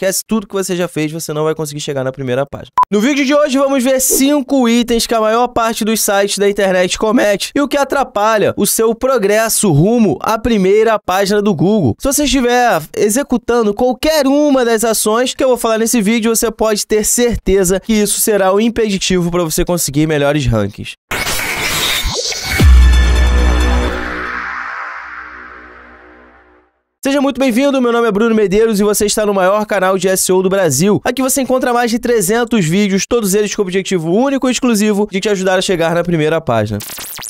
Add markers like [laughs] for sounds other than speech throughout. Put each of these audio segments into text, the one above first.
esquece tudo que você já fez, você não vai conseguir chegar na primeira página. No vídeo de hoje vamos ver 5 itens que a maior parte dos sites da internet comete e o que atrapalha o seu progresso rumo à primeira página do Google. Se você estiver executando qualquer uma das ações que eu vou falar nesse vídeo, você pode ter certeza que isso será o um impeditivo para você conseguir melhores rankings. Seja muito bem-vindo, meu nome é Bruno Medeiros e você está no maior canal de SEO do Brasil. Aqui você encontra mais de 300 vídeos, todos eles com o objetivo único e exclusivo de te ajudar a chegar na primeira página.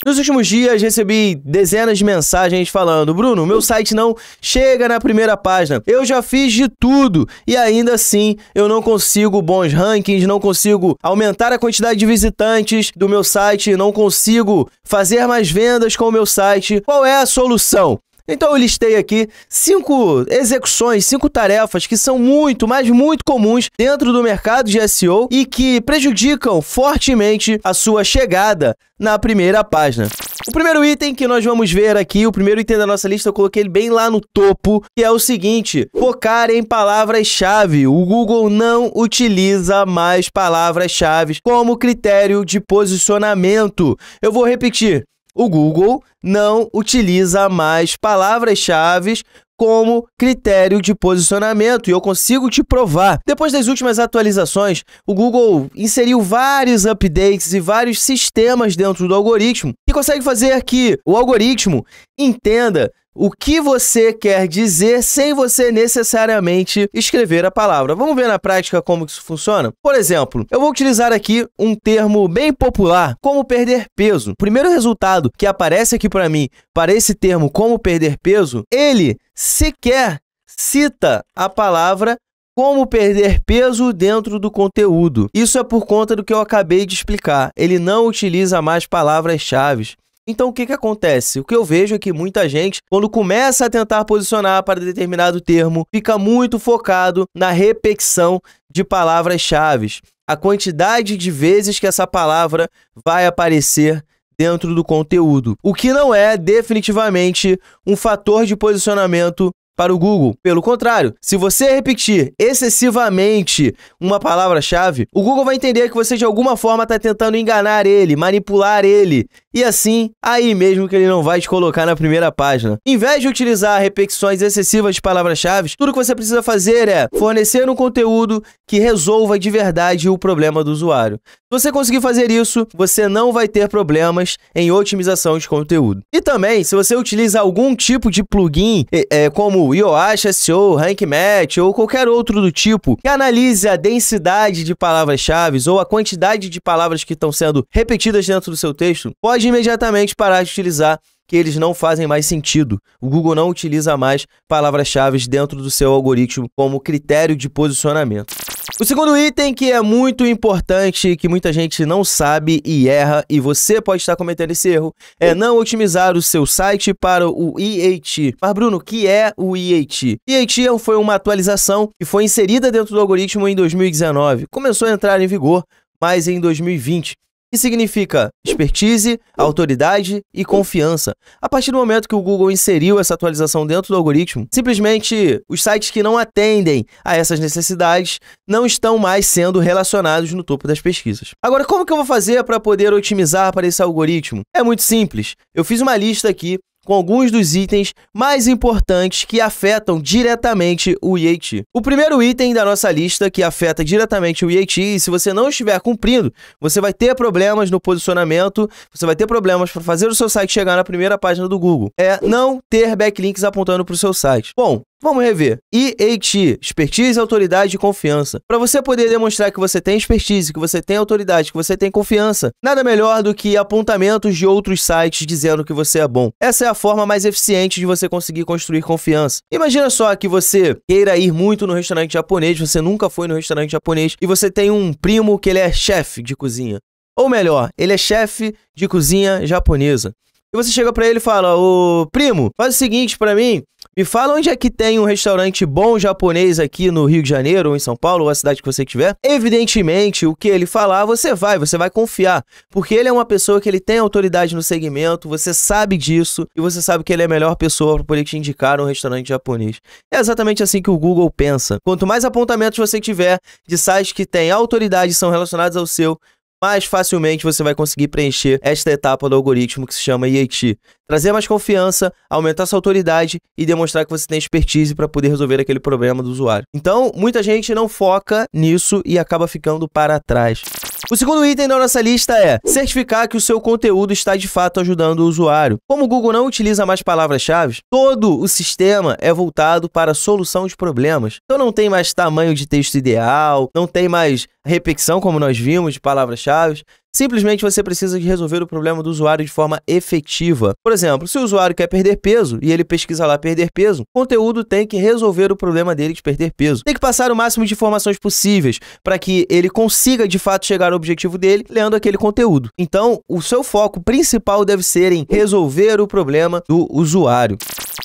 Nos últimos dias recebi dezenas de mensagens falando: Bruno, meu site não chega na primeira página. Eu já fiz de tudo e ainda assim eu não consigo bons rankings, não consigo aumentar a quantidade de visitantes do meu site, não consigo fazer mais vendas com o meu site. Qual é a solução? Então eu listei aqui cinco execuções, cinco tarefas que são muito, mas muito comuns dentro do mercado de SEO e que prejudicam fortemente a sua chegada na primeira página. O primeiro item que nós vamos ver aqui, o primeiro item da nossa lista, eu coloquei ele bem lá no topo, que é o seguinte: focar em palavras-chave. O Google não utiliza mais palavras-chave como critério de posicionamento. Eu vou repetir o Google não utiliza mais palavras-chave como critério de posicionamento e eu consigo te provar. Depois das últimas atualizações, o Google inseriu vários updates e vários sistemas dentro do algoritmo e consegue fazer que o algoritmo entenda o que você quer dizer sem você necessariamente escrever a palavra. Vamos ver na prática como isso funciona? Por exemplo, eu vou utilizar aqui um termo bem popular, como perder peso. O primeiro resultado que aparece aqui para mim para esse termo como perder peso, ele sequer cita a palavra como perder peso dentro do conteúdo. Isso é por conta do que eu acabei de explicar. Ele não utiliza mais palavras-chave. Então o que, que acontece? O que eu vejo é que muita gente, quando começa a tentar posicionar para determinado termo, fica muito focado na repetição de palavras-chave. A quantidade de vezes que essa palavra vai aparecer dentro do conteúdo. O que não é definitivamente um fator de posicionamento para o Google. Pelo contrário, se você repetir excessivamente uma palavra-chave, o Google vai entender que você de alguma forma está tentando enganar ele, manipular ele, e assim, aí mesmo que ele não vai te colocar na primeira página. Em vez de utilizar repetições excessivas de palavras-chave, tudo que você precisa fazer é fornecer um conteúdo que resolva de verdade o problema do usuário. Se você conseguir fazer isso, você não vai ter problemas em otimização de conteúdo. E também, se você utiliza algum tipo de plugin, é, como Yoash SEO, Rank Match ou qualquer outro do tipo, que analise a densidade de palavras-chave ou a quantidade de palavras que estão sendo repetidas dentro do seu texto, pode pode imediatamente parar de utilizar, que eles não fazem mais sentido. O Google não utiliza mais palavras-chave dentro do seu algoritmo como critério de posicionamento. O segundo item que é muito importante, que muita gente não sabe e erra, e você pode estar cometendo esse erro, é não otimizar o seu site para o EAT. Mas, Bruno, o que é o EAT? EAT foi uma atualização que foi inserida dentro do algoritmo em 2019. Começou a entrar em vigor, mas em 2020 que significa expertise, autoridade e confiança. A partir do momento que o Google inseriu essa atualização dentro do algoritmo, simplesmente os sites que não atendem a essas necessidades não estão mais sendo relacionados no topo das pesquisas. Agora, como que eu vou fazer para poder otimizar para esse algoritmo? É muito simples. Eu fiz uma lista aqui com alguns dos itens mais importantes que afetam diretamente o IAT. O primeiro item da nossa lista que afeta diretamente o IAT, e se você não estiver cumprindo, você vai ter problemas no posicionamento, você vai ter problemas para fazer o seu site chegar na primeira página do Google. É não ter backlinks apontando para o seu site. Bom, Vamos rever. EAT, expertise, autoridade e confiança. Para você poder demonstrar que você tem expertise, que você tem autoridade, que você tem confiança, nada melhor do que apontamentos de outros sites dizendo que você é bom. Essa é a forma mais eficiente de você conseguir construir confiança. Imagina só que você queira ir muito no restaurante japonês, você nunca foi no restaurante japonês e você tem um primo que ele é chefe de cozinha. Ou melhor, ele é chefe de cozinha japonesa. E você chega para ele e fala: "Ô, primo, faz o seguinte para mim, me fala onde é que tem um restaurante bom japonês aqui no Rio de Janeiro ou em São Paulo, ou a cidade que você tiver. Evidentemente, o que ele falar, você vai, você vai confiar, porque ele é uma pessoa que ele tem autoridade no segmento, você sabe disso e você sabe que ele é a melhor pessoa para poder te indicar um restaurante japonês. É exatamente assim que o Google pensa. Quanto mais apontamentos você tiver de sites que têm autoridade e são relacionados ao seu, mais facilmente você vai conseguir preencher esta etapa do algoritmo que se chama EAT, Trazer mais confiança, aumentar sua autoridade e demonstrar que você tem expertise para poder resolver aquele problema do usuário. Então, muita gente não foca nisso e acaba ficando para trás. O segundo item da nossa lista é certificar que o seu conteúdo está de fato ajudando o usuário. Como o Google não utiliza mais palavras-chave, todo o sistema é voltado para a solução de problemas. Então não tem mais tamanho de texto ideal, não tem mais repetição, como nós vimos, de palavras-chave. Simplesmente você precisa de resolver o problema do usuário de forma efetiva. Por exemplo, se o usuário quer perder peso e ele pesquisa lá perder peso, o conteúdo tem que resolver o problema dele de perder peso. Tem que passar o máximo de informações possíveis para que ele consiga de fato chegar ao objetivo dele lendo aquele conteúdo. Então, o seu foco principal deve ser em resolver o problema do usuário.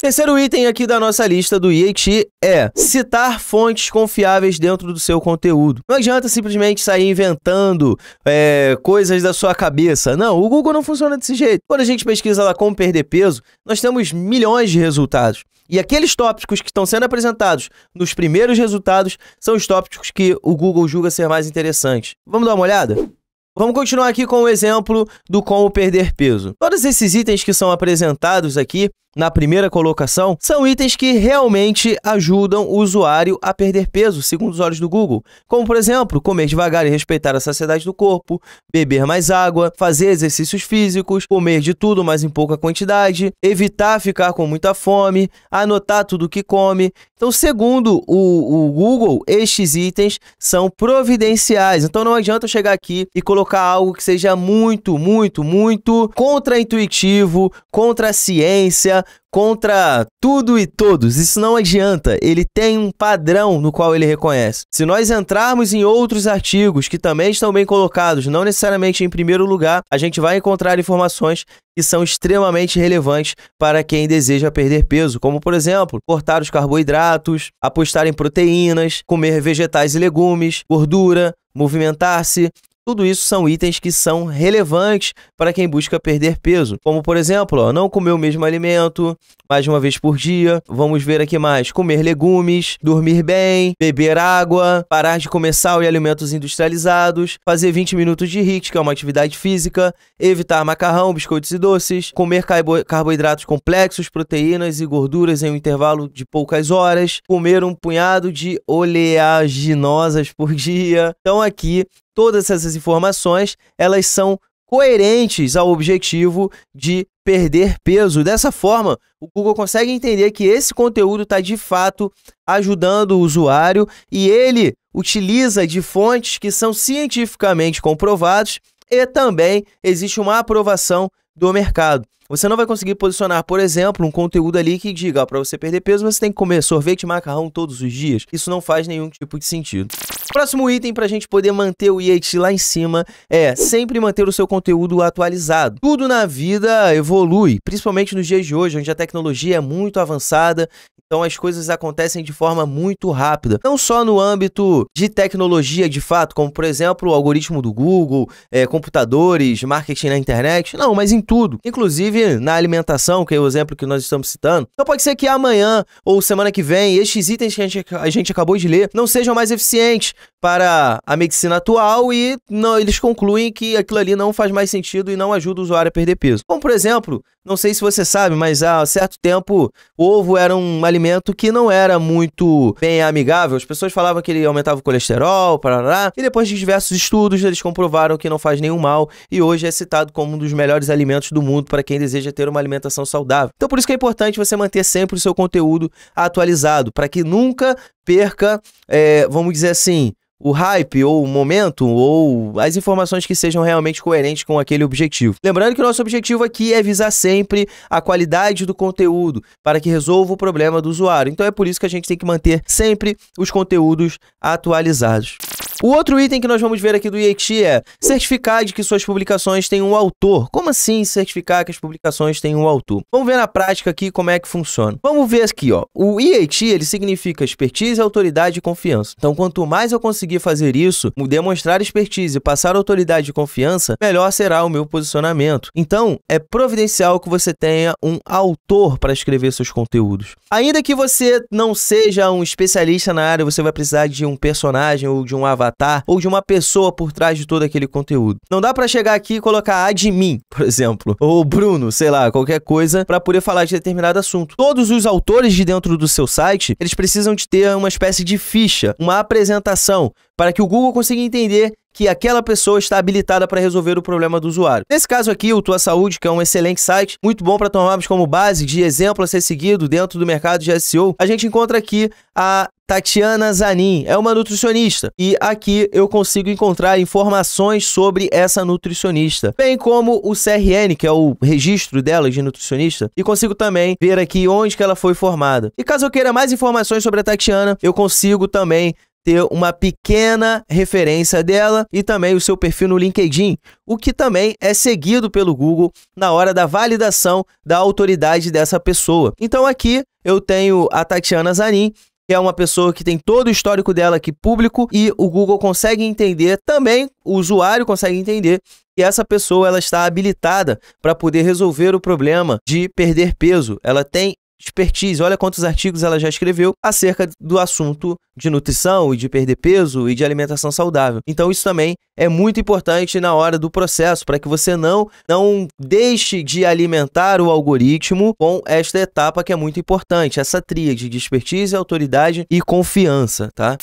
Terceiro item aqui da nossa lista do IAT é citar fontes confiáveis dentro do seu conteúdo. Não adianta simplesmente sair inventando é, coisas da sua cabeça. Não, o Google não funciona desse jeito. Quando a gente pesquisa lá como perder peso, nós temos milhões de resultados. E aqueles tópicos que estão sendo apresentados nos primeiros resultados são os tópicos que o Google julga ser mais interessantes. Vamos dar uma olhada? Vamos continuar aqui com o exemplo do como perder peso. Todos esses itens que são apresentados aqui, na primeira colocação, são itens que realmente ajudam o usuário a perder peso, segundo os olhos do Google. Como, por exemplo, comer devagar e respeitar a saciedade do corpo, beber mais água, fazer exercícios físicos, comer de tudo, mas em pouca quantidade, evitar ficar com muita fome, anotar tudo que come. Então, segundo o, o Google, estes itens são providenciais. Então, não adianta eu chegar aqui e colocar algo que seja muito, muito, muito contraintuitivo, contra a ciência, contra tudo e todos. Isso não adianta. Ele tem um padrão no qual ele reconhece. Se nós entrarmos em outros artigos que também estão bem colocados, não necessariamente em primeiro lugar, a gente vai encontrar informações que são extremamente relevantes para quem deseja perder peso, como por exemplo, cortar os carboidratos, apostar em proteínas, comer vegetais e legumes, gordura, movimentar-se, tudo isso são itens que são relevantes para quem busca perder peso. Como, por exemplo, ó, não comer o mesmo alimento mais uma vez por dia. Vamos ver aqui mais: comer legumes, dormir bem, beber água, parar de comer sal e alimentos industrializados, fazer 20 minutos de HIIT, que é uma atividade física, evitar macarrão, biscoitos e doces, comer carboidratos complexos, proteínas e gorduras em um intervalo de poucas horas, comer um punhado de oleaginosas por dia. Então aqui todas essas informações, elas são coerentes ao objetivo de perder peso. Dessa forma, o Google consegue entender que esse conteúdo está de fato ajudando o usuário e ele utiliza de fontes que são cientificamente comprovadas e também existe uma aprovação do mercado. Você não vai conseguir posicionar, por exemplo, um conteúdo ali que diga, para você perder peso, você tem que comer sorvete e macarrão todos os dias. Isso não faz nenhum tipo de sentido. Próximo item para a gente poder manter o IAT lá em cima é sempre manter o seu conteúdo atualizado. Tudo na vida evolui, principalmente nos dias de hoje, onde a tecnologia é muito avançada, então as coisas acontecem de forma muito rápida. Não só no âmbito de tecnologia de fato, como por exemplo o algoritmo do Google, é, computadores, marketing na internet, não, mas em tudo. Inclusive inclusive na alimentação, que é o exemplo que nós estamos citando. Então pode ser que amanhã ou semana que vem estes itens que a gente, a gente acabou de ler não sejam mais eficientes para a medicina atual e não, eles concluem que aquilo ali não faz mais sentido e não ajuda o usuário a perder peso. Como, por exemplo, não sei se você sabe, mas há certo tempo o ovo era um alimento que não era muito bem amigável. As pessoas falavam que ele aumentava o colesterol, parará. E depois de diversos estudos, eles comprovaram que não faz nenhum mal e hoje é citado como um dos melhores alimentos do mundo para quem deseja ter uma alimentação saudável. Então por isso que é importante você manter sempre o seu conteúdo atualizado, para que nunca perca, é, vamos dizer assim, o hype ou o momento ou as informações que sejam realmente coerentes com aquele objetivo. Lembrando que nosso objetivo aqui é visar sempre a qualidade do conteúdo para que resolva o problema do usuário. Então é por isso que a gente tem que manter sempre os conteúdos atualizados. O outro item que nós vamos ver aqui do IAT é certificar de que suas publicações têm um autor. Como assim certificar que as publicações têm um autor? Vamos ver na prática aqui como é que funciona. Vamos ver aqui, ó. O IAT, ele significa expertise, autoridade e confiança. Então, quanto mais eu conseguir fazer isso, demonstrar expertise, passar autoridade e confiança, melhor será o meu posicionamento. Então, é providencial que você tenha um autor para escrever seus conteúdos. Ainda que você não seja um especialista na área, você vai precisar de um personagem ou de um avatar avatar ou de uma pessoa por trás de todo aquele conteúdo. Não dá para chegar aqui e colocar admin, [laughs] por exemplo, ou Bruno, sei lá, qualquer coisa para poder falar de determinado assunto. Todos os autores de dentro do seu site, eles precisam de ter uma espécie de ficha, uma apresentação para que o Google consiga entender que aquela pessoa está habilitada para resolver o problema do usuário. Nesse caso aqui, o Tua Saúde, que é um excelente site, muito bom para tomarmos como base de exemplo a ser seguido dentro do mercado de SEO, a gente encontra aqui a Tatiana Zanin é uma nutricionista e aqui eu consigo encontrar informações sobre essa nutricionista, bem como o CRN, que é o registro dela de nutricionista, e consigo também ver aqui onde que ela foi formada. E caso eu queira mais informações sobre a Tatiana, eu consigo também ter uma pequena referência dela e também o seu perfil no LinkedIn, o que também é seguido pelo Google na hora da validação da autoridade dessa pessoa. Então aqui eu tenho a Tatiana Zanin que é uma pessoa que tem todo o histórico dela aqui público e o Google consegue entender também, o usuário consegue entender que essa pessoa ela está habilitada para poder resolver o problema de perder peso. Ela tem expertise. Olha quantos artigos ela já escreveu acerca do assunto de nutrição e de perder peso e de alimentação saudável. Então isso também é muito importante na hora do processo para que você não não deixe de alimentar o algoritmo com esta etapa que é muito importante, essa tríade de expertise, autoridade e confiança, tá?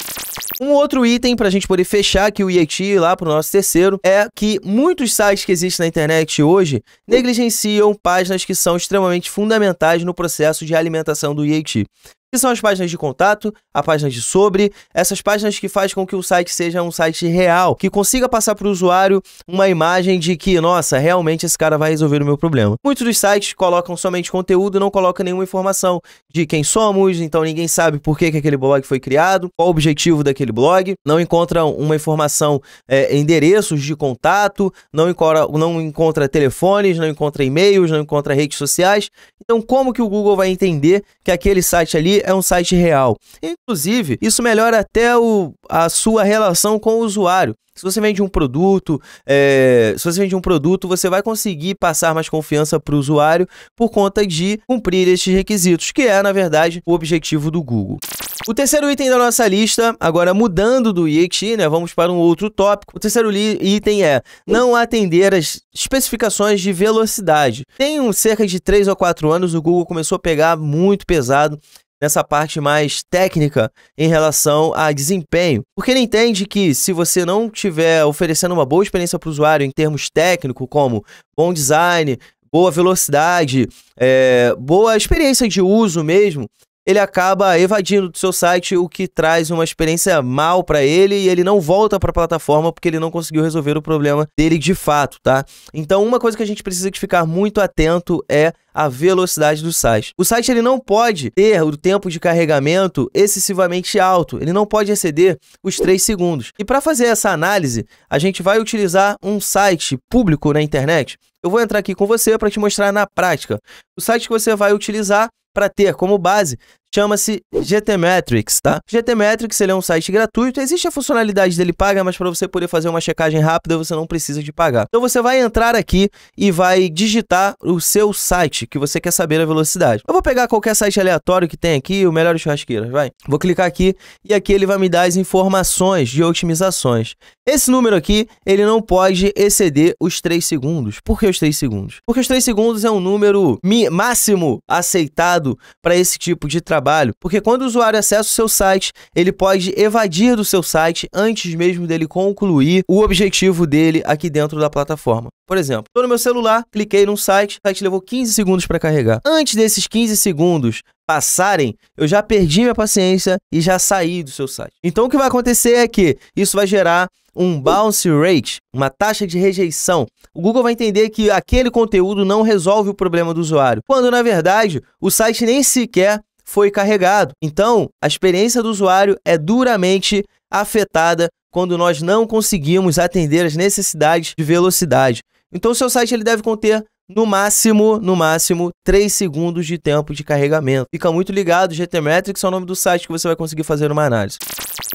Um outro item para a gente poder fechar aqui o IET lá pro nosso terceiro é que muitos sites que existem na internet hoje negligenciam páginas que são extremamente fundamentais no processo de alimentação do IET que são as páginas de contato, a página de sobre, essas páginas que faz com que o site seja um site real, que consiga passar para o usuário uma imagem de que, nossa, realmente esse cara vai resolver o meu problema. Muitos dos sites colocam somente conteúdo, não colocam nenhuma informação de quem somos, então ninguém sabe por que, que aquele blog foi criado, qual o objetivo daquele blog, não encontram uma informação, é, endereços de contato, não encontra, não encontra telefones, não encontra e-mails, não encontra redes sociais. Então, como que o Google vai entender que aquele site ali é um site real. Inclusive, isso melhora até o, a sua relação com o usuário. Se você vende um produto, é, se você vende um produto, você vai conseguir passar mais confiança para o usuário por conta de cumprir estes requisitos, que é, na verdade, o objetivo do Google. O terceiro item da nossa lista, agora mudando do IET, né? Vamos para um outro tópico. O terceiro item é não atender as especificações de velocidade. Tem cerca de 3 ou 4 anos, o Google começou a pegar muito pesado nessa parte mais técnica em relação a desempenho. Porque ele entende que se você não estiver oferecendo uma boa experiência para o usuário em termos técnicos, como bom design, boa velocidade, é, boa experiência de uso mesmo, ele acaba evadindo do seu site, o que traz uma experiência mal para ele e ele não volta para a plataforma porque ele não conseguiu resolver o problema dele de fato, tá? Então, uma coisa que a gente precisa ficar muito atento é a velocidade do site. O site ele não pode ter o tempo de carregamento excessivamente alto, ele não pode exceder os 3 segundos. E para fazer essa análise, a gente vai utilizar um site público na internet eu vou entrar aqui com você para te mostrar na prática o site que você vai utilizar para ter como base chama-se GT Metrics, tá? GT Metrics ele é um site gratuito, existe a funcionalidade dele paga, mas para você poder fazer uma checagem rápida você não precisa de pagar. Então você vai entrar aqui e vai digitar o seu site que você quer saber a velocidade. Eu vou pegar qualquer site aleatório que tem aqui, o melhor churrasqueiras, vai. Vou clicar aqui e aqui ele vai me dar as informações de otimizações. Esse número aqui, ele não pode exceder os 3 segundos. Por que os 3 segundos? Porque os 3 segundos é um número máximo aceitado para esse tipo de trabalho trabalho, porque quando o usuário acessa o seu site, ele pode evadir do seu site antes mesmo dele concluir o objetivo dele aqui dentro da plataforma. Por exemplo, estou no meu celular, cliquei num site, o site levou 15 segundos para carregar. Antes desses 15 segundos passarem, eu já perdi minha paciência e já saí do seu site. Então o que vai acontecer é que isso vai gerar um bounce rate, uma taxa de rejeição. O Google vai entender que aquele conteúdo não resolve o problema do usuário, quando na verdade o site nem sequer foi carregado. Então, a experiência do usuário é duramente afetada quando nós não conseguimos atender as necessidades de velocidade. Então, o seu site ele deve conter no máximo, no máximo, 3 segundos de tempo de carregamento. Fica muito ligado, GT é o nome do site que você vai conseguir fazer uma análise.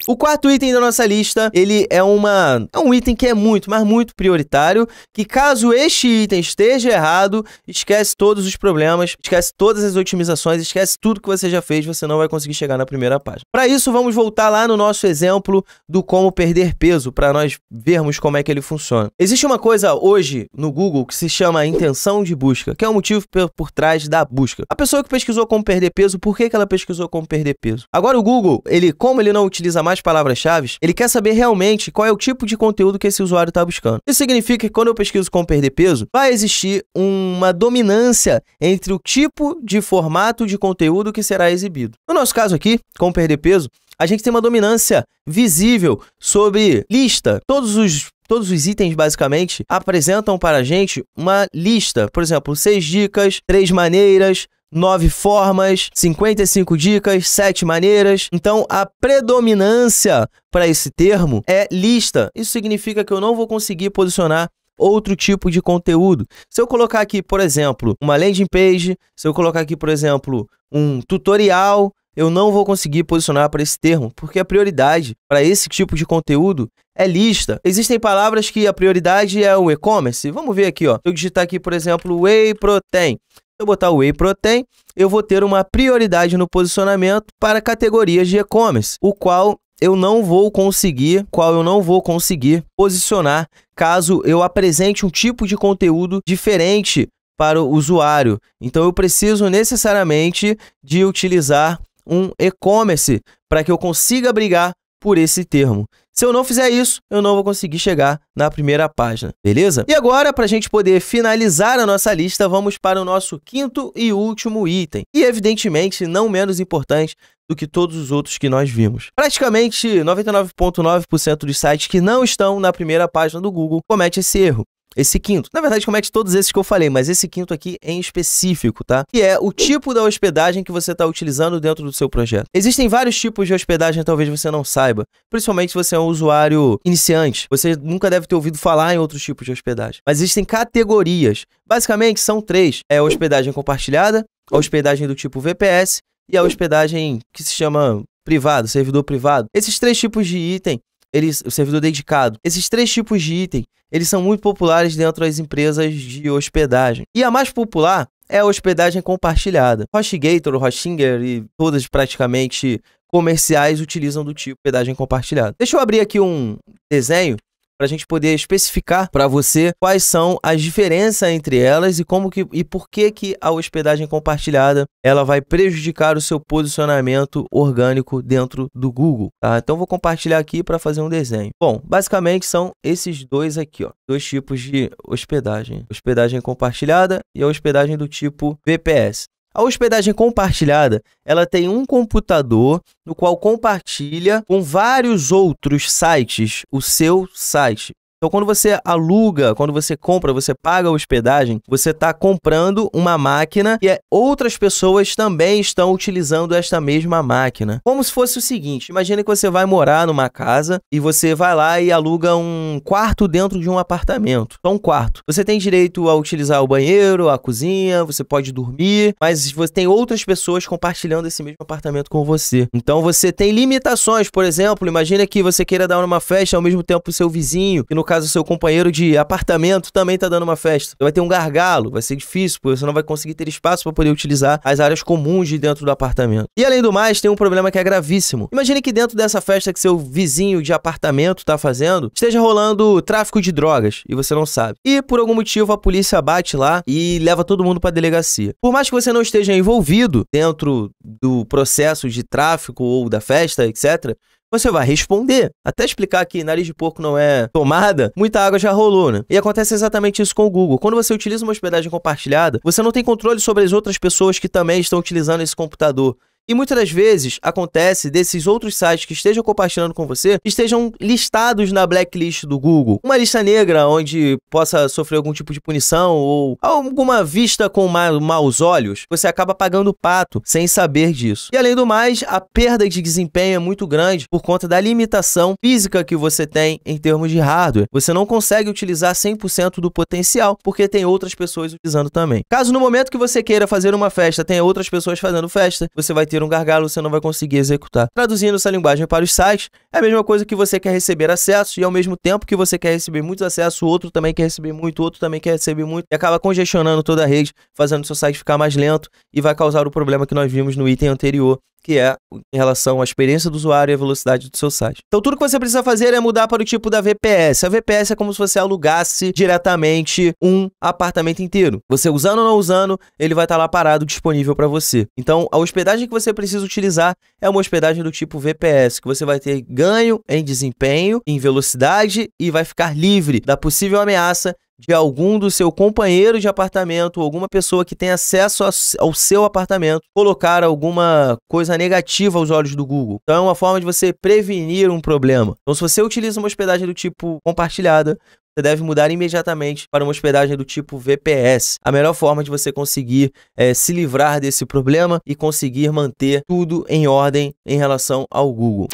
O quarto item da nossa lista, ele é uma é um item que é muito, mas muito prioritário, que caso este item esteja errado, esquece todos os problemas, esquece todas as otimizações, esquece tudo que você já fez, você não vai conseguir chegar na primeira página. Para isso, vamos voltar lá no nosso exemplo do como perder peso para nós vermos como é que ele funciona. Existe uma coisa hoje no Google que se chama intenção de busca, que é o um motivo por trás da busca. A pessoa que pesquisou como perder peso, por que, que ela pesquisou como perder peso? Agora o Google, ele como ele não utiliza utiliza mais palavras-chave, ele quer saber realmente qual é o tipo de conteúdo que esse usuário está buscando. Isso significa que quando eu pesquiso como perder peso, vai existir uma dominância entre o tipo de formato de conteúdo que será exibido. No nosso caso aqui, como perder peso, a gente tem uma dominância visível sobre lista. Todos os Todos os itens, basicamente, apresentam para a gente uma lista. Por exemplo, seis dicas, três maneiras, 9 formas, 55 dicas, 7 maneiras. Então, a predominância para esse termo é lista. Isso significa que eu não vou conseguir posicionar outro tipo de conteúdo. Se eu colocar aqui, por exemplo, uma landing page, se eu colocar aqui, por exemplo, um tutorial, eu não vou conseguir posicionar para esse termo, porque a prioridade para esse tipo de conteúdo é lista. Existem palavras que a prioridade é o e-commerce. Vamos ver aqui, ó. Se eu digitar aqui, por exemplo, whey protein, se eu botar Whey Protein, eu vou ter uma prioridade no posicionamento para categorias de e-commerce, o qual eu não vou conseguir, qual eu não vou conseguir posicionar caso eu apresente um tipo de conteúdo diferente para o usuário. Então eu preciso necessariamente de utilizar um e-commerce para que eu consiga brigar por esse termo. Se eu não fizer isso, eu não vou conseguir chegar na primeira página, beleza? E agora, para a gente poder finalizar a nossa lista, vamos para o nosso quinto e último item. E, evidentemente, não menos importante, do que todos os outros que nós vimos. Praticamente 99,9% dos sites que não estão na primeira página do Google comete esse erro. Esse quinto. Na verdade, como é que todos esses que eu falei, mas esse quinto aqui em específico, tá? Que é o tipo da hospedagem que você está utilizando dentro do seu projeto. Existem vários tipos de hospedagem, talvez você não saiba. Principalmente se você é um usuário iniciante. Você nunca deve ter ouvido falar em outros tipos de hospedagem. Mas existem categorias. Basicamente, são três. É a hospedagem compartilhada, a hospedagem do tipo VPS e a hospedagem que se chama privado, servidor privado. Esses três tipos de item eles, o servidor dedicado. Esses três tipos de item, eles são muito populares dentro das empresas de hospedagem. E a mais popular é a hospedagem compartilhada. HostGator, Hostinger e todas praticamente comerciais utilizam do tipo hospedagem compartilhada. Deixa eu abrir aqui um desenho para a gente poder especificar para você quais são as diferenças entre elas e como que e por que que a hospedagem compartilhada ela vai prejudicar o seu posicionamento orgânico dentro do Google. Tá? Então vou compartilhar aqui para fazer um desenho. Bom, basicamente são esses dois aqui, ó, dois tipos de hospedagem: hospedagem compartilhada e a hospedagem do tipo VPS. A hospedagem compartilhada, ela tem um computador no qual compartilha com vários outros sites o seu site. Então, quando você aluga, quando você compra, você paga a hospedagem, você está comprando uma máquina e é, outras pessoas também estão utilizando esta mesma máquina. Como se fosse o seguinte: imagine que você vai morar numa casa e você vai lá e aluga um quarto dentro de um apartamento. Só um quarto. Você tem direito a utilizar o banheiro, a cozinha, você pode dormir, mas você tem outras pessoas compartilhando esse mesmo apartamento com você. Então, você tem limitações. Por exemplo, imagine que você queira dar uma festa ao mesmo tempo o seu vizinho, que no caso, seu companheiro de apartamento também tá dando uma festa. Vai ter um gargalo, vai ser difícil, porque você não vai conseguir ter espaço para poder utilizar as áreas comuns de dentro do apartamento. E além do mais, tem um problema que é gravíssimo. Imagine que dentro dessa festa que seu vizinho de apartamento tá fazendo, esteja rolando tráfico de drogas e você não sabe. E por algum motivo a polícia bate lá e leva todo mundo para delegacia. Por mais que você não esteja envolvido dentro do processo de tráfico ou da festa, etc, você vai responder. Até explicar que nariz de porco não é tomada, muita água já rolou, né? E acontece exatamente isso com o Google. Quando você utiliza uma hospedagem compartilhada, você não tem controle sobre as outras pessoas que também estão utilizando esse computador. E muitas das vezes acontece desses outros sites que estejam compartilhando com você estejam listados na blacklist do Google. Uma lista negra onde possa sofrer algum tipo de punição ou alguma vista com ma maus olhos, você acaba pagando pato sem saber disso. E além do mais, a perda de desempenho é muito grande por conta da limitação física que você tem em termos de hardware. Você não consegue utilizar 100% do potencial porque tem outras pessoas utilizando também. Caso no momento que você queira fazer uma festa tenha outras pessoas fazendo festa, você vai ter um gargalo, você não vai conseguir executar. Traduzindo essa linguagem para os sites, é a mesma coisa que você quer receber acesso e ao mesmo tempo que você quer receber muito acesso, o outro também quer receber muito, o outro também quer receber muito e acaba congestionando toda a rede, fazendo seu site ficar mais lento e vai causar o problema que nós vimos no item anterior que é em relação à experiência do usuário e à velocidade do seu site. Então, tudo que você precisa fazer é mudar para o tipo da VPS. A VPS é como se você alugasse diretamente um apartamento inteiro. Você usando ou não usando, ele vai estar lá parado, disponível para você. Então, a hospedagem que você precisa utilizar é uma hospedagem do tipo VPS, que você vai ter ganho em desempenho, em velocidade e vai ficar livre da possível ameaça de algum do seu companheiro de apartamento, alguma pessoa que tem acesso ao seu apartamento, colocar alguma coisa negativa aos olhos do Google. Então é uma forma de você prevenir um problema. Então se você utiliza uma hospedagem do tipo compartilhada, você deve mudar imediatamente para uma hospedagem do tipo VPS. A melhor forma de você conseguir é, se livrar desse problema e conseguir manter tudo em ordem em relação ao Google.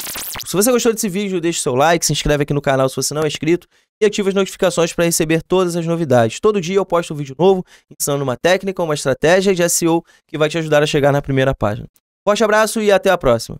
Se você gostou desse vídeo, deixe seu like, se inscreve aqui no canal se você não é inscrito e ative as notificações para receber todas as novidades. Todo dia eu posto um vídeo novo, ensinando uma técnica, uma estratégia de SEO que vai te ajudar a chegar na primeira página. Forte abraço e até a próxima!